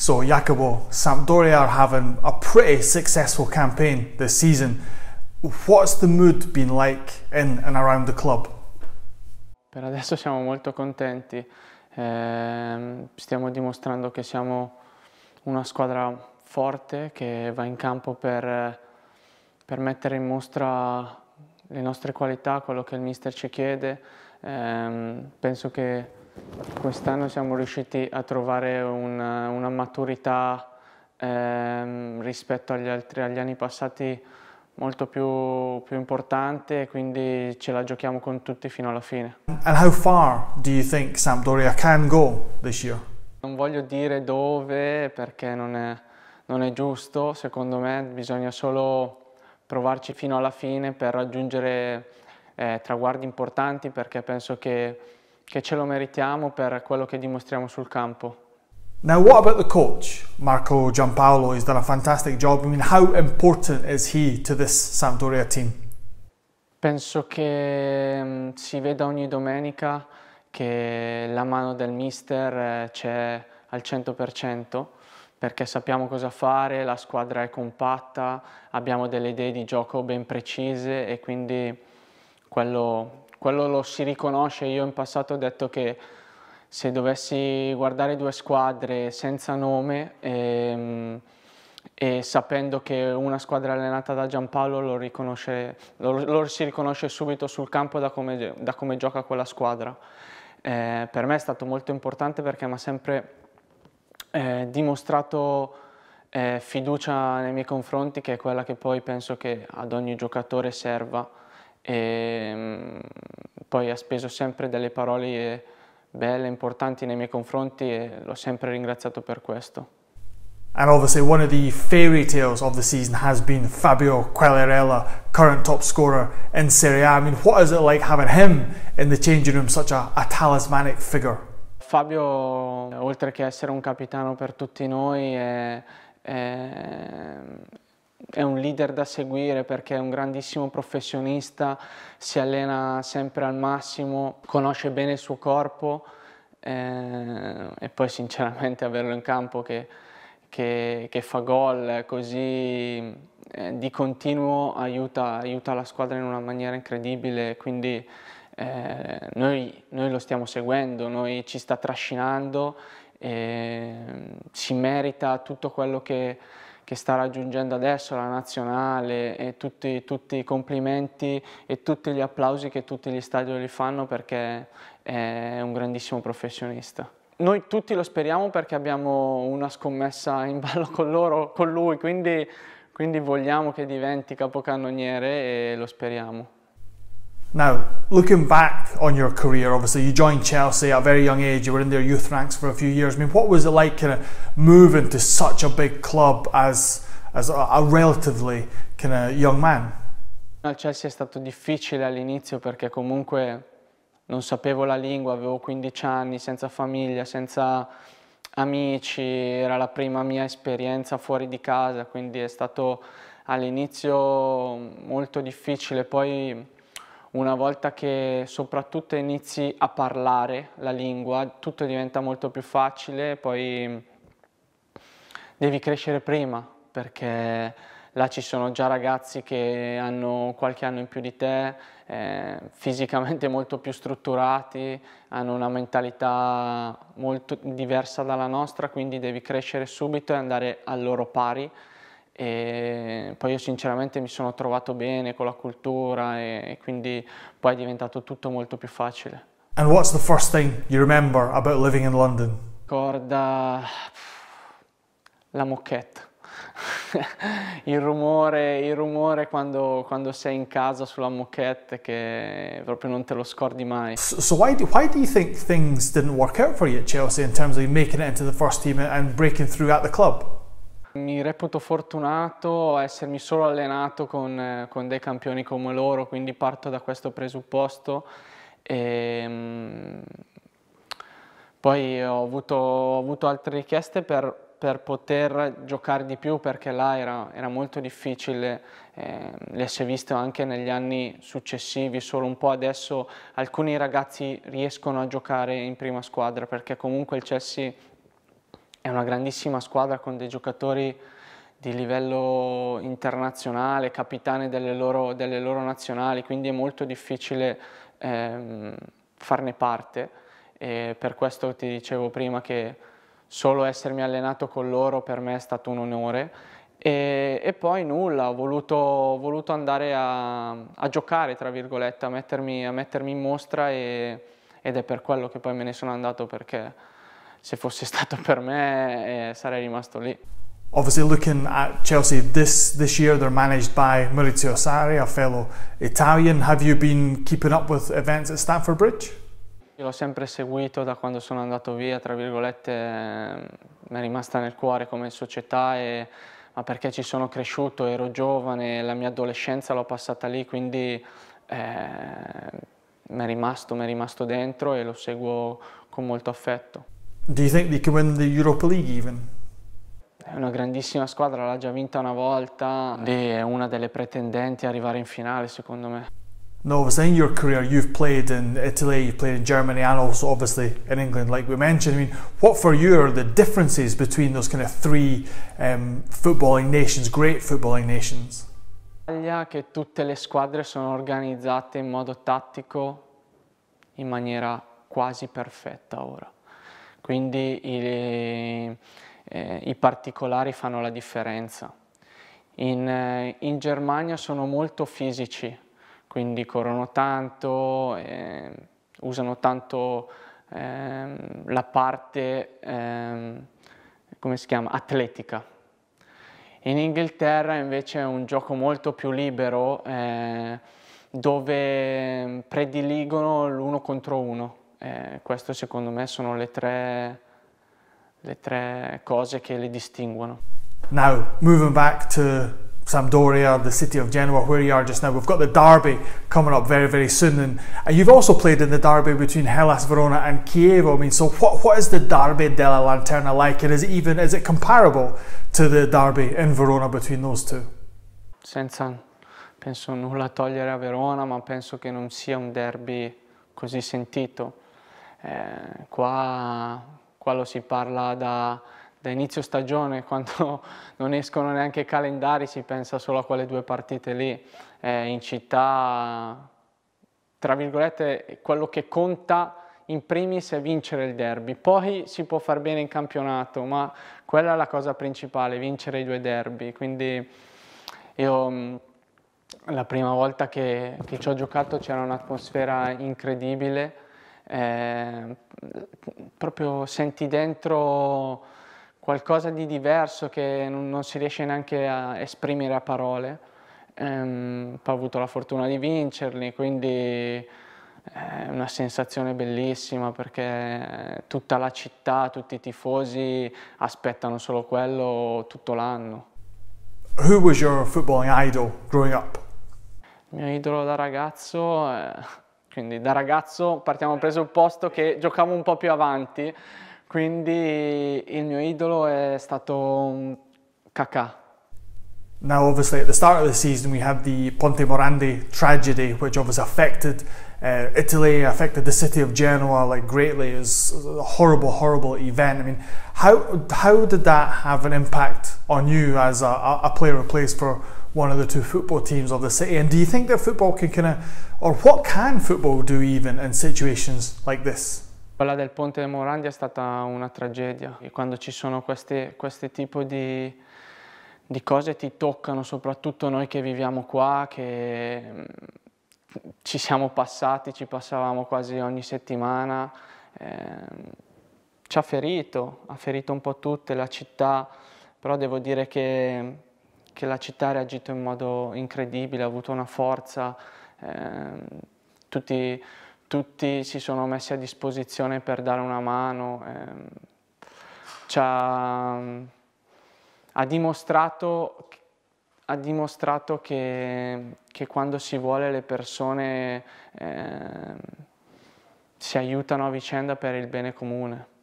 So Jacopo, Sampdoria are having a pretty successful campaign this season. What's the mood been like in and around the club? Per adesso siamo molto contenti, eh, stiamo dimostrando che siamo una squadra forte che va in campo per, per mettere in mostra le nostre qualità, quello che il mister ci chiede. Eh, penso che Quest'anno siamo riusciti a trovare una, una maturità ehm, rispetto agli, altri, agli anni passati molto più, più importante e quindi ce la giochiamo con tutti fino alla fine. And how far do you think Sampdoria can go this year? Non voglio dire dove perché non è, non è giusto, secondo me bisogna solo provarci fino alla fine per raggiungere eh, traguardi importanti perché penso che che ce lo meritiamo per quello che dimostriamo sul campo. Now, what about the coach? Marco Giampaolo has done a fantastic job. I mean, how important is he to this Sampdoria team? Penso che mm, si veda ogni domenica che la mano del mister eh, c'è al 100% perché sappiamo cosa fare, la squadra è compatta, abbiamo delle idee di gioco ben precise e quindi quello quello lo si riconosce, io in passato ho detto che se dovessi guardare due squadre senza nome ehm, e sapendo che una squadra allenata da Giampaolo lo, lo, lo si riconosce subito sul campo da come, da come gioca quella squadra. Eh, per me è stato molto importante perché mi ha sempre eh, dimostrato eh, fiducia nei miei confronti che è quella che poi penso che ad ogni giocatore serva e ehm, poi ha speso sempre delle parole eh, belle, importanti nei miei confronti e l'ho sempre ringraziato per questo. And obviously one of the fairy tales of the season has been Fabio Quagliarella, current top scorer in Serie A. I mean, what is it like having him in the changing room, such a, a talismanic figure? Fabio, oltre che essere un capitano per tutti noi, è, è è un leader da seguire perché è un grandissimo professionista, si allena sempre al massimo, conosce bene il suo corpo eh, e poi sinceramente averlo in campo che, che, che fa gol così eh, di continuo aiuta, aiuta, la squadra in una maniera incredibile, quindi eh, noi, noi lo stiamo seguendo, noi ci sta trascinando e si merita tutto quello che che sta raggiungendo adesso la nazionale e tutti, tutti, i complimenti e tutti gli applausi che tutti gli stadio gli fanno perché è un grandissimo professionista. Noi tutti lo speriamo perché abbiamo una scommessa in ballo con, loro, con lui, quindi, quindi vogliamo che diventi capocannoniere e lo speriamo. Now, looking back on your career, obviously you joined Chelsea at a very young age. You were in their youth ranks for a few years. I mean, what was it like, kind of moving to such a big club as as a, a relatively kind of young man? Al Chelsea è stato difficile all'inizio perché comunque non sapevo la lingua, avevo 15 anni, senza famiglia, senza amici, era la prima mia esperienza fuori di casa, quindi è stato all'inizio molto difficile. Poi una volta che soprattutto inizi a parlare la lingua, tutto diventa molto più facile, poi devi crescere prima perché là ci sono già ragazzi che hanno qualche anno in più di te, eh, fisicamente molto più strutturati, hanno una mentalità molto diversa dalla nostra, quindi devi crescere subito e andare al loro pari e poi io sinceramente mi sono trovato bene con la cultura e, quindi poi è diventato tutto molto più facile. And what's the first thing you remember about living in London? Ricorda la mocchetta. il, rumore, il rumore quando, quando, sei in casa sulla moquette che proprio non te lo scordi mai. So, so why, do, why do you think things didn't work out for you at Chelsea in terms of making it into the first team and breaking through at the club? Mi reputo fortunato essermi solo allenato con, con dei campioni come loro, quindi parto da questo presupposto. E, ehm, poi ho avuto, ho avuto altre richieste per, per, poter giocare di più perché là era, era molto difficile, eh, le si è visto anche negli anni successivi, solo un po' adesso alcuni ragazzi riescono a giocare in prima squadra perché comunque il Chelsea è una grandissima squadra con dei giocatori di livello internazionale, capitani delle loro, delle loro nazionali, quindi è molto difficile ehm, farne parte e per questo ti dicevo prima che solo essermi allenato con loro per me è stato un onore e, e poi nulla, ho voluto, ho voluto andare a, a, giocare, tra virgolette, a mettermi, a mettermi in mostra e, ed è per quello che poi me ne sono andato perché se fosse stato per me eh, sarei rimasto lì. Obviously, looking at Chelsea this, this year, they're managed by Maurizio Sarri, a fellow Italian. Have you been keeping up with events at Stamford Bridge? Io L'ho sempre seguito da quando sono andato via, tra virgolette, ehm, mi è rimasta nel cuore come società, e, ma perché ci sono cresciuto, ero giovane, la mia adolescenza l'ho passata lì, quindi eh, mi è rimasto, mi è rimasto dentro e lo seguo con molto affetto. Do you think they can win the Europa League even? È una grandissima squadra, l'ha già vinta una volta e è una delle pretendenti a arrivare in finale, secondo me. No, obviously in your career you've played in Italy, you've played in Germany and also obviously in England, like we mentioned. I mean, what for you are the differences between those kind of three um, footballing nations, great footballing nations? che tutte le squadre sono organizzate in modo tattico in maniera quasi perfetta ora. quindi i, eh, i particolari fanno la differenza. In, eh, in, Germania sono molto fisici, quindi corrono tanto, eh, usano tanto eh, la parte, ehm, come si chiama, atletica. In Inghilterra invece è un gioco molto più libero, eh, dove prediligono l'uno contro uno, eh, queste secondo me sono le tre, le tre cose che le distinguono. Now, moving back to Sampdoria, the city of Genoa, where you are just now. We've got the derby coming up very, very soon, and you've also played in the derby between Hellas Verona and Chievo. I mean, so what, what is the derby della Lanterna like, and is it even is it comparable to the derby in Verona between those two? Senza, penso nulla togliere a Verona, ma penso che non sia un derby così sentito. Eh, qua, qua, lo si parla da, da, inizio stagione, quando non escono neanche i calendari si pensa solo a quelle due partite lì. Eh, in città, tra virgolette, quello che conta in primis è vincere il derby, poi si può far bene in campionato, ma quella è la cosa principale, vincere i due derby. Quindi io mm, la prima volta che, che ci ho giocato c'era un'atmosfera incredibile, eh, proprio senti dentro qualcosa di diverso che non, si riesce neanche a esprimere a parole. Ehm, ho avuto la fortuna di vincerli, quindi eh, è una sensazione bellissima perché tutta la città, tutti i tifosi aspettano solo quello tutto l'anno. Who was your footballing idol growing up? Il mio idolo da ragazzo... Eh... Quindi da ragazzo partiamo dal eh. presupposto che giocavo un po' più avanti, quindi il mio idolo è stato Kakà. Now, obviously, at the start of the season, we had the Ponte Morandi tragedy, which obviously affected uh, Italy, affected the city of Genoa like greatly. It was a horrible, horrible event. I mean, how how did that have an impact on you as a, a player who plays for one of the two football teams of the city. And do you think that football can kind of, or what can football do even in situations like this? Quella del Ponte dei Morandi è stata una tragedia e quando ci sono questi, questi tipi di, di cose ti toccano, soprattutto noi che viviamo qua, che mm, ci siamo passati, ci passavamo quasi ogni settimana, eh, ci ha ferito, ha ferito un po' tutte, la città, però devo dire che che la città ha reagito in modo incredibile, ha avuto una forza, eh, tutti, tutti, si sono messi a disposizione per dare una mano, eh, ha, ha, dimostrato, ha dimostrato che, che, quando si vuole le persone eh, si aiutano a vicenda per il bene comune.